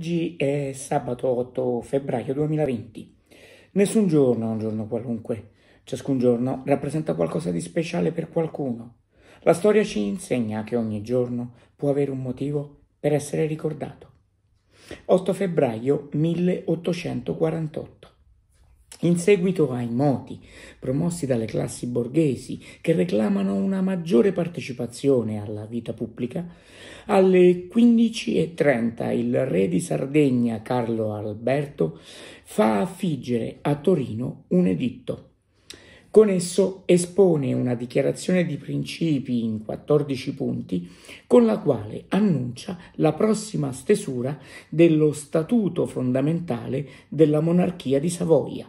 Oggi è sabato 8 febbraio 2020. Nessun giorno è un giorno qualunque. Ciascun giorno rappresenta qualcosa di speciale per qualcuno. La storia ci insegna che ogni giorno può avere un motivo per essere ricordato. 8 febbraio 1848 in seguito ai moti, promossi dalle classi borghesi, che reclamano una maggiore partecipazione alla vita pubblica, alle 15.30 il re di Sardegna Carlo Alberto fa affiggere a Torino un editto. Con esso espone una dichiarazione di principi in 14 punti con la quale annuncia la prossima stesura dello Statuto fondamentale della Monarchia di Savoia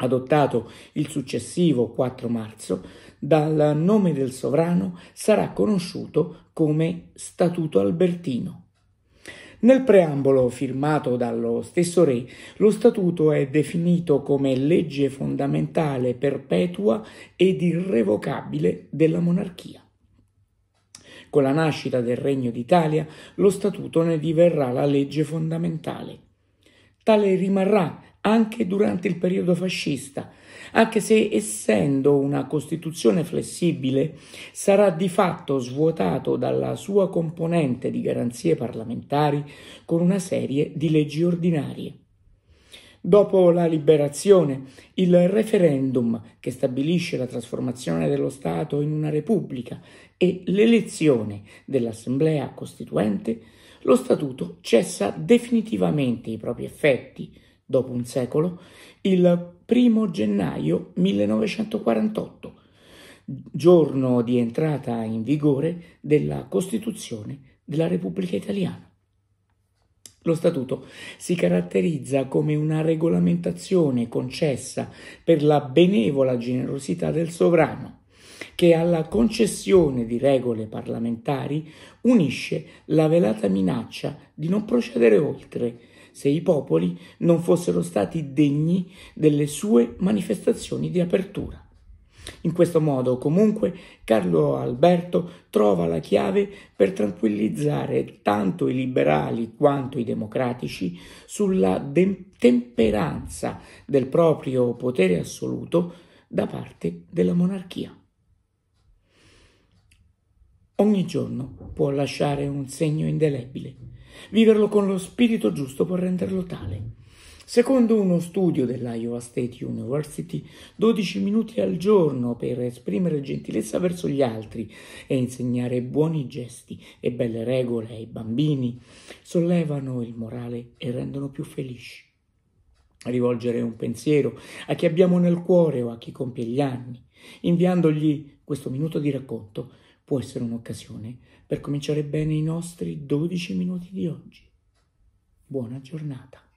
adottato il successivo 4 marzo, dal nome del sovrano sarà conosciuto come Statuto Albertino. Nel preambolo firmato dallo stesso re, lo statuto è definito come legge fondamentale perpetua ed irrevocabile della monarchia. Con la nascita del Regno d'Italia, lo statuto ne diverrà la legge fondamentale. Tale rimarrà anche durante il periodo fascista, anche se essendo una Costituzione flessibile sarà di fatto svuotato dalla sua componente di garanzie parlamentari con una serie di leggi ordinarie. Dopo la liberazione, il referendum che stabilisce la trasformazione dello Stato in una repubblica e l'elezione dell'Assemblea Costituente, lo Statuto cessa definitivamente i propri effetti, dopo un secolo, il 1 gennaio 1948, giorno di entrata in vigore della Costituzione della Repubblica Italiana. Lo Statuto si caratterizza come una regolamentazione concessa per la benevola generosità del sovrano, che alla concessione di regole parlamentari unisce la velata minaccia di non procedere oltre se i popoli non fossero stati degni delle sue manifestazioni di apertura. In questo modo, comunque, Carlo Alberto trova la chiave per tranquillizzare tanto i liberali quanto i democratici sulla de- temperanza del proprio potere assoluto da parte della monarchia. Ogni giorno può lasciare un segno indelebile Viverlo con lo spirito giusto può renderlo tale. Secondo uno studio dell'Iowa State University, 12 minuti al giorno per esprimere gentilezza verso gli altri e insegnare buoni gesti e belle regole ai bambini sollevano il morale e rendono più felici. Rivolgere un pensiero a chi abbiamo nel cuore o a chi compie gli anni, inviandogli questo minuto di racconto può essere un'occasione per cominciare bene i nostri 12 minuti di oggi. Buona giornata.